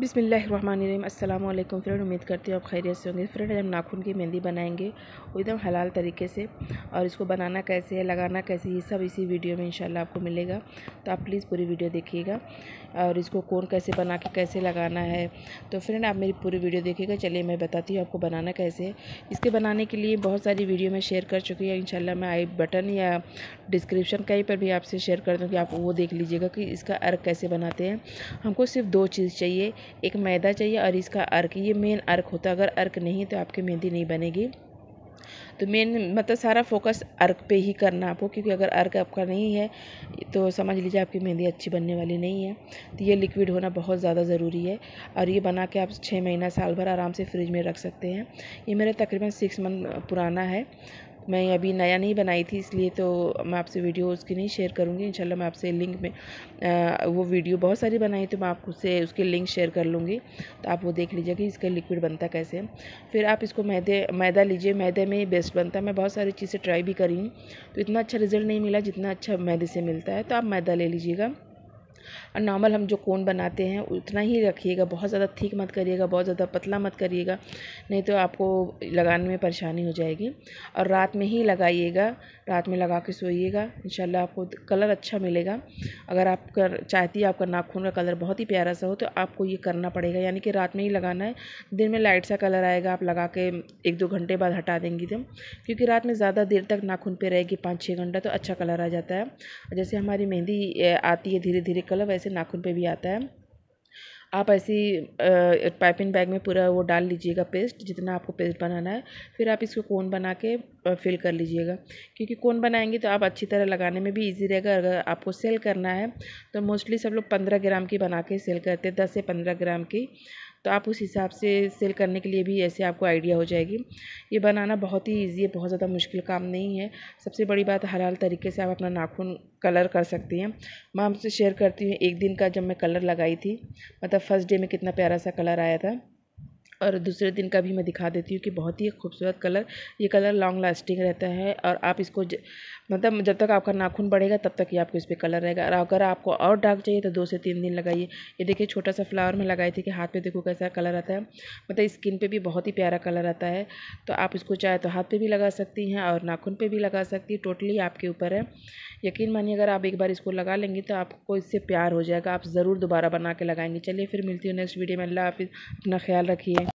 बिसमीम अल्लाम फ्रेंड उम्मीद करती हूँ आप खैरियत से होंगे फ्रेंड हम नाखून की मेहंदी बनाएंगे एकदम हलाल तरीके से और इसको बनाना कैसे है लगाना कैसे ये सब इसी वीडियो में इंशाल्लाह आपको मिलेगा तो आप प्लीज़ पूरी वीडियो देखिएगा और इसको कौन कैसे बना के कैसे लगाना है तो फ्रेंड आप मेरी पूरी वीडियो देखिएगा चलिए मैं बताती हूँ आपको बनाना कैसे है इसके बनाने के लिए बहुत सारी वीडियो मैं शेयर कर चुकी हूँ इन मैं आई बटन या डिस्क्रिप्शन कहीं पर भी आपसे शेयर कर दूँगी आप वो देख लीजिएगा कि इसका अर्क कैसे बनाते हैं हमको सिर्फ दो चीज़ चाहिए एक मैदा चाहिए और इसका अर्क ये मेन अर्क होता है अगर अर्क नहीं तो आपकी मेहंदी नहीं बनेगी तो मेन मतलब सारा फोकस अर्क पे ही करना आपको क्योंकि अगर अर्क आपका नहीं है तो समझ लीजिए आपकी मेहंदी अच्छी बनने वाली नहीं है तो ये लिक्विड होना बहुत ज़्यादा ज़रूरी है और ये बना के आप छः महीना साल भर आराम से फ्रिज में रख सकते हैं ये मेरा तकरीबन सिक्स मंथ पुराना है मैं अभी नया नहीं बनाई थी इसलिए तो मैं आपसे वीडियो उसकी नहीं शेयर करूँगी इंशाल्लाह मैं आपसे लिंक में आ, वो वीडियो बहुत सारी बनाई तो मैं आपको से उसके लिंक शेयर कर लूँगी तो आप वो देख लीजिए कि इसका लिक्विड बनता कैसे है फिर आप इसको मैदे मैदा लीजिए मैदे में ही बेस्ट बनता है मैं बहुत सारी चीज़ें ट्राई भी करी हूँ तो इतना अच्छा रिज़ल्ट नहीं मिला जितना अच्छा मैदे से मिलता है तो आप मैदा ले लीजिएगा और नॉर्मल हम जो कोन बनाते हैं उतना ही रखिएगा बहुत ज़्यादा थीक मत करिएगा बहुत ज़्यादा पतला मत करिएगा नहीं तो आपको लगाने में परेशानी हो जाएगी और रात में ही लगाइएगा रात में लगा के सोइएगा इन आपको कलर अच्छा मिलेगा अगर आप कर चाहती है आपका नाखून का कलर बहुत ही प्यारा सा हो तो आपको ये करना पड़ेगा यानी कि रात में ही लगाना है दिन में लाइट सा कलर आएगा आप लगा के एक दो घंटे बाद हटा देंगी तो क्योंकि रात में ज़्यादा देर तक नाखून पे रहेगी पाँच छः घंटा तो अच्छा कलर आ जाता है जैसे हमारी मेहंदी आती है धीरे धीरे कलर कलर वैसे नाखून पे भी आता है आप ऐसी पाइपिंग बैग में पूरा वो डाल लीजिएगा पेस्ट जितना आपको पेस्ट बनाना है फिर आप इसको कोन बना के फिल कर लीजिएगा क्योंकि कोन बनाएंगे तो आप अच्छी तरह लगाने में भी इजी रहेगा अगर आपको सेल करना है तो मोस्टली सब लोग पंद्रह ग्राम की बना के सेल करते हैं दस से पंद्रह ग्राम की तो आप उस हिसाब से सेल करने के लिए भी ऐसे आपको आइडिया हो जाएगी ये बनाना बहुत ही ईजी है बहुत ज़्यादा मुश्किल काम नहीं है सबसे बड़ी बात हर हाल तरीके से आप अपना नाखून कलर कर सकती हैं मैं आपसे शेयर करती हूँ एक दिन का जब मैं कलर लगाई थी मतलब फ़र्स्ट डे में कितना प्यारा सा कलर आया था और दूसरे दिन का भी मैं दिखा देती हूँ कि बहुत ही खूबसूरत कलर ये कलर लॉन्ग लास्टिंग रहता है और आप इसको ज, मतलब जब तक आपका नाखून बढ़ेगा तब तक ये आपको इस पर कलर रहेगा और अगर आपको और डार्क चाहिए तो दो से तीन दिन लगाइए ये देखिए छोटा सा फ्लावर में लगाई थी कि हाथ पे देखो कैसा कलर आता है मतलब स्किन पे भी बहुत ही प्यारा कलर आता है तो आप इसको चाहे तो हाथ पे भी लगा सकती हैं और नाखून पे भी लगा सकती हैं टोटली आपके ऊपर है यकीन मानिए अगर आप एक बार इसको लगा लेंगी तो आपको इससे प्यार हो जाएगा आप ज़रूर दोबारा बना के लगाएंगे चलिए फिर मिलती हूँ नेक्स्ट वीडियो में अल्लाह हाफिज़ अपना ख्याल रखिए